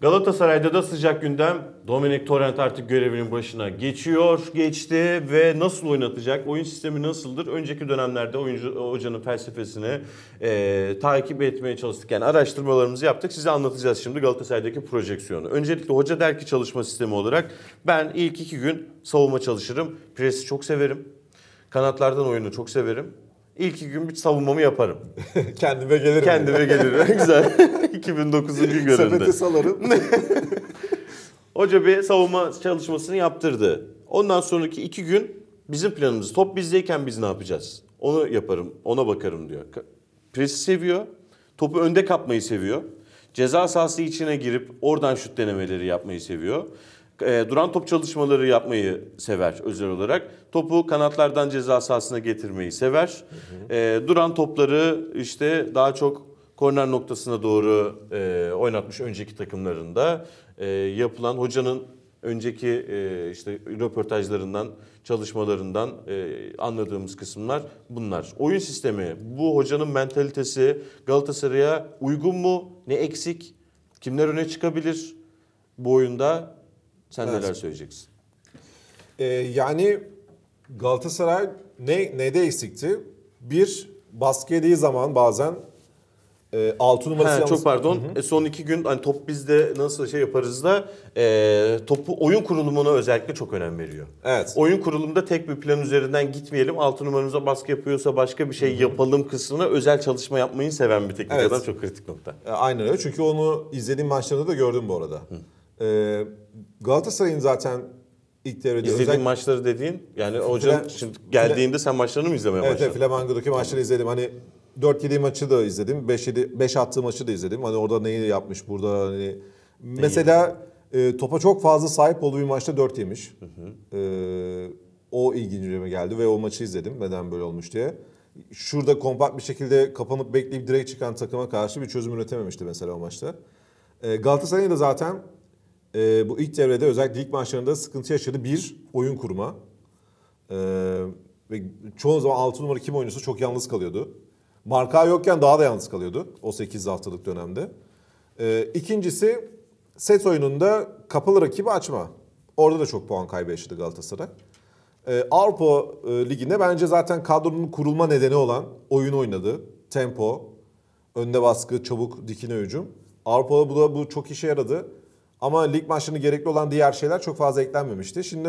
Galatasaray'da da sıcak gündem. Dominic Torrent artık görevinin başına geçiyor, geçti ve nasıl oynatacak? Oyun sistemi nasıldır? Önceki dönemlerde oyuncu hocanın felsefesini e, takip etmeye çalıştık. Yani araştırmalarımızı yaptık. Size anlatacağız şimdi Galatasaray'daki projeksiyonu. Öncelikle hoca der ki çalışma sistemi olarak ben ilk iki gün savunma çalışırım. Presi çok severim. Kanatlardan oyunu çok severim. İlk iki gün bir savunmamı yaparım. Kendime gelirim. Kendime gelirim. Güzel. 2009'un gün göründü. Sepete salarım. Hoca bir savunma çalışmasını yaptırdı. Ondan sonraki iki gün bizim planımız. Top bizdeyken biz ne yapacağız? Onu yaparım, ona bakarım diyor. Presi seviyor. Topu önde kapmayı seviyor. Ceza sahası içine girip oradan şut denemeleri yapmayı seviyor. E, duran top çalışmaları yapmayı sever özel olarak. Topu kanatlardan ceza sahasına getirmeyi sever. Hı hı. E, duran topları işte daha çok korner noktasına doğru e, oynatmış önceki takımlarında e, yapılan hocanın önceki e, işte röportajlarından, çalışmalarından e, anladığımız kısımlar bunlar. Oyun sistemi, bu hocanın mentalitesi Galatasaray'a uygun mu? Ne eksik? Kimler öne çıkabilir bu oyunda? Sen evet. neler söyleyeceksin? Ee, yani Galatasaray ne ne de eksikti? Bir baskı yediği zaman bazen e, ee, 6 numarası He, yalnız... Çok pardon. Hı hı. E, son iki gün hani top bizde nasıl şey yaparız da e, topu oyun kurulumuna özellikle çok önem veriyor. Evet. Oyun kurulumunda tek bir plan üzerinden gitmeyelim. 6 numaramıza baskı yapıyorsa başka bir şey hı yapalım kısmına özel çalışma yapmayı seven bir teknik evet. adam çok kritik nokta. E, aynen öyle. Çünkü onu izlediğim maçlarında da gördüm bu arada. E, Galatasaray'ın zaten ilk devrede. İzlediğin özellikle... maçları dediğin yani hocanın Fla... geldiğinde sen maçlarını mı izlemeye evet, başladın? Evet Flamingo'daki maçları izledim. Hani 4-7 maçı da izledim. 5-7 5 attığı maçı da izledim. Hani orada neyi yapmış burada hani neyi mesela e, topa çok fazla sahip olduğu bir maçta 4 yemiş. Hı hı. E, o ilginçime geldi ve o maçı izledim neden böyle olmuş diye. Şurada kompakt bir şekilde kapanıp bekleyip direkt çıkan takıma karşı bir çözüm üretememişti mesela o maçta. E, Galatasaray'ın da zaten e, bu ilk devrede özellikle ilk maçlarında sıkıntı yaşadı. Bir, oyun kurma. E, ve çoğu zaman 6 numara kim oynuyorsa çok yalnız kalıyordu. Marka yokken daha da yalnız kalıyordu o 8 haftalık dönemde. Ee, ikincisi set oyununda kapalı rakibi açma. Orada da çok puan kaybı yaşadı Galatasaray. Ee, Avrupa e, Ligi'nde bence zaten kadronun kurulma nedeni olan oyun oynadı. Tempo, önde baskı, çabuk, dikine hücum. Avrupa'da bu, da, bu çok işe yaradı. Ama lig maçlarına gerekli olan diğer şeyler çok fazla eklenmemişti. Şimdi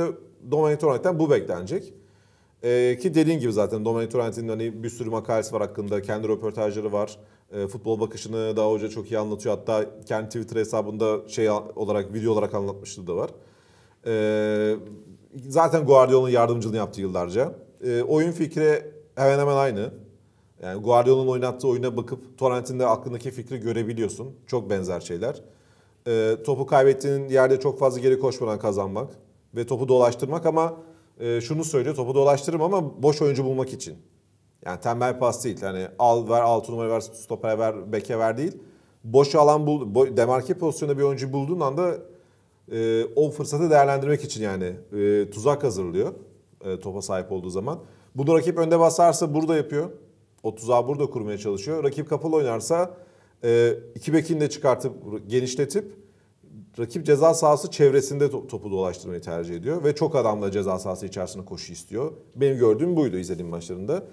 Dominic Torrent'ten bu beklenecek. Ee, ki dediğin gibi zaten Domenico Torrenti'nin hani bir sürü makalesi var hakkında. Kendi röportajları var. E, futbol bakışını daha hoca çok iyi anlatıyor. Hatta kendi Twitter hesabında şey olarak video olarak anlatmıştı da var. E, zaten Guardiola'nın yardımcılığını yaptı yıllarca. E, oyun fikri hemen hemen aynı. Yani Guardiola'nın oynattığı oyuna bakıp Torrent'in de aklındaki fikri görebiliyorsun. Çok benzer şeyler. E, topu kaybettiğin yerde çok fazla geri koşmadan kazanmak ve topu dolaştırmak ama e, şunu söylüyor topu dolaştırırım ama boş oyuncu bulmak için. Yani tembel pas değil. Hani al ver 6 numara ver stopere ver beke ver değil. Boş alan bul, bo, demarke pozisyonda bir oyuncu bulduğun anda e, o fırsatı değerlendirmek için yani e, tuzak hazırlıyor e, topa sahip olduğu zaman. Bunu rakip önde basarsa burada yapıyor. O tuzağı burada kurmaya çalışıyor. Rakip kapalı oynarsa e, iki bekini de çıkartıp genişletip rakip ceza sahası çevresinde topu dolaştırmayı tercih ediyor ve çok adamla ceza sahası içerisinde koşu istiyor. Benim gördüğüm buydu izlediğim maçlarında.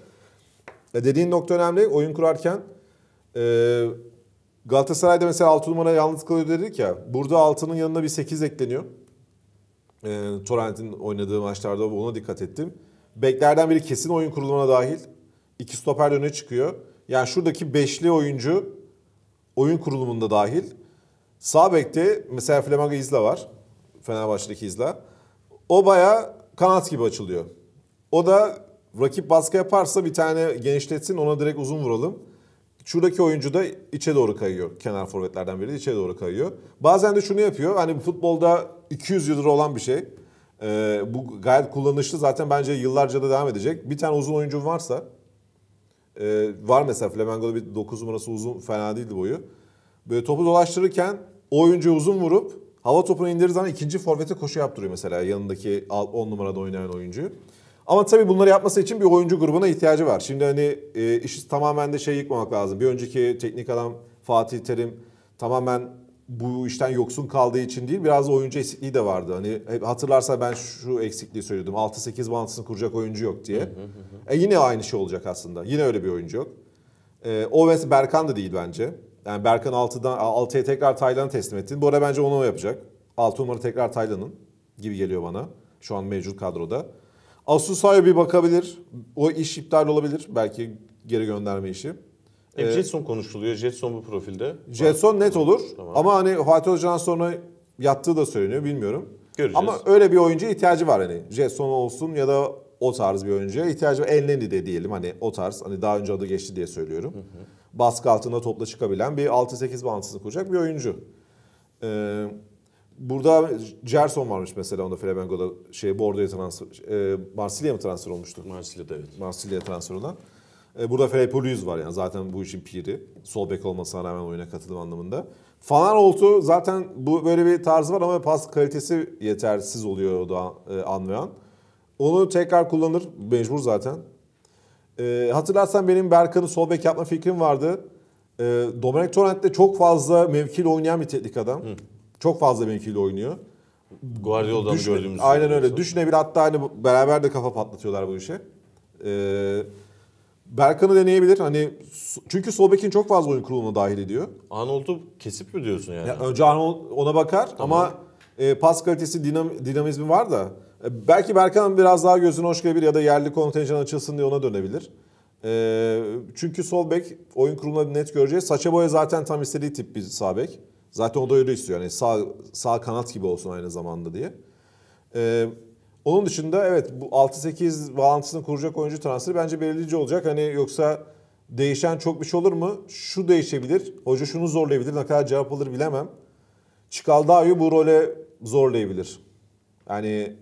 E dediğin nokta önemli. Oyun kurarken e, Galatasaray'da mesela 6 numara yalnız kalıyor dedik ya. Burada 6'nın yanına bir 8 ekleniyor. E, Torrent'in oynadığı maçlarda ona dikkat ettim. Beklerden biri kesin oyun kurulumuna dahil. İki stoper öne çıkıyor. Yani şuradaki beşli oyuncu oyun kurulumunda dahil. Sağ bekte mesela Flamengo İzla var. Fenerbahçe'deki izle. O baya kanat gibi açılıyor. O da rakip baskı yaparsa bir tane genişletsin ona direkt uzun vuralım. Şuradaki oyuncu da içe doğru kayıyor. Kenar forvetlerden biri de içe doğru kayıyor. Bazen de şunu yapıyor. Hani futbolda 200 yıldır olan bir şey. Ee, bu gayet kullanışlı. Zaten bence yıllarca da devam edecek. Bir tane uzun oyuncu varsa e, var mesela Flamengo'da bir 9 numarası uzun fena değildi boyu böyle topu dolaştırırken oyuncu uzun vurup hava topunu indirir zaman ikinci forvete koşu yaptırıyor mesela yanındaki 10 numarada oynayan oyuncu. Ama tabii bunları yapması için bir oyuncu grubuna ihtiyacı var. Şimdi hani e, işi tamamen de şey yıkmamak lazım. Bir önceki teknik adam Fatih Terim tamamen bu işten yoksun kaldığı için değil biraz da oyuncu eksikliği de vardı. Hani e, hatırlarsa ben şu eksikliği söyledim 6-8 bağlantısını kuracak oyuncu yok diye. e yine aynı şey olacak aslında. Yine öyle bir oyuncu yok. E, o ve Berkan da değil bence. Yani Berkan 6'dan 6'ya tekrar Taylan'ı teslim ettin. Bu arada bence onu yapacak. 6 numara tekrar Taylan'ın gibi geliyor bana. Şu an mevcut kadroda. Asusa'ya bir bakabilir. O iş iptal olabilir. Belki geri gönderme işi. Hep ee, Jetson konuşuluyor. Jetson bu profilde. Jetson net olur. Tamam. Ama hani Fatih Hoca'dan sonra yattığı da söyleniyor. Bilmiyorum. Göreceğiz. Ama öyle bir oyuncuya ihtiyacı var hani. Jetson olsun ya da o tarz bir oyuncuya ihtiyacı var. Elnendi de diyelim hani o tarz. Hani daha önce adı geçti diye söylüyorum. Hı hı baskı altında topla çıkabilen bir 6-8 bağıntısını kuracak bir oyuncu. Ee, burada Gerson varmış mesela onda Flamengo'da şey Bordeaux'a transfer e, Marsilya'ya mı transfer olmuştu? Marsilya'da evet. Marsilya'ya transfer olan. E, burada Felipe Luis var yani zaten bu işin piri. Sol bek olmasına rağmen oyuna katılım anlamında. Fanaroğlu zaten bu böyle bir tarzı var ama pas kalitesi yetersiz oluyor o da e, anlayan. Onu tekrar kullanır. Mecbur zaten. Ee, hatırlarsan benim Berkan'ı sol bek yapma fikrim vardı. E, ee, Dominic Torrent çok fazla mevkili oynayan bir teknik adam. Hı. Çok fazla mevkili oynuyor. Guardiola'dan Düşün, gördüğümüz. Aynen şey öyle. Düşünebilir hatta hani beraber de kafa patlatıyorlar bu işe. Ee, Berkan'ı deneyebilir. Hani çünkü Solbek'in çok fazla oyun kuruluna dahil ediyor. Arnold'u kesip mi diyorsun yani? Ya önce Arnold ona bakar tamam. ama e, pas kalitesi, dinam, dinamizmi var da Belki Berkan biraz daha gözünü hoş gelebilir ya da yerli kontenjan açılsın diye ona dönebilir. E, çünkü sol bek oyun kuruluna net göreceğiz. Saça boya zaten tam istediği tip bir sağ bek. Zaten o da öyle istiyor. Yani sağ, sağ kanat gibi olsun aynı zamanda diye. E, onun dışında evet bu 6-8 bağlantısını kuracak oyuncu transferi bence belirleyici olacak. Hani yoksa değişen çok bir şey olur mu? Şu değişebilir. Hoca şunu zorlayabilir. Ne kadar cevap alır bilemem. Çıkal Çıkaldağ'ı bu role zorlayabilir. Yani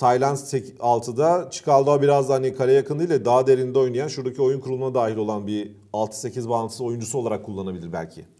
Tayland 6'da Çikaldao biraz da hani kale yakın daha derinde oynayan şuradaki oyun kuruluna dahil olan bir 6-8 bağlantısı oyuncusu olarak kullanabilir belki.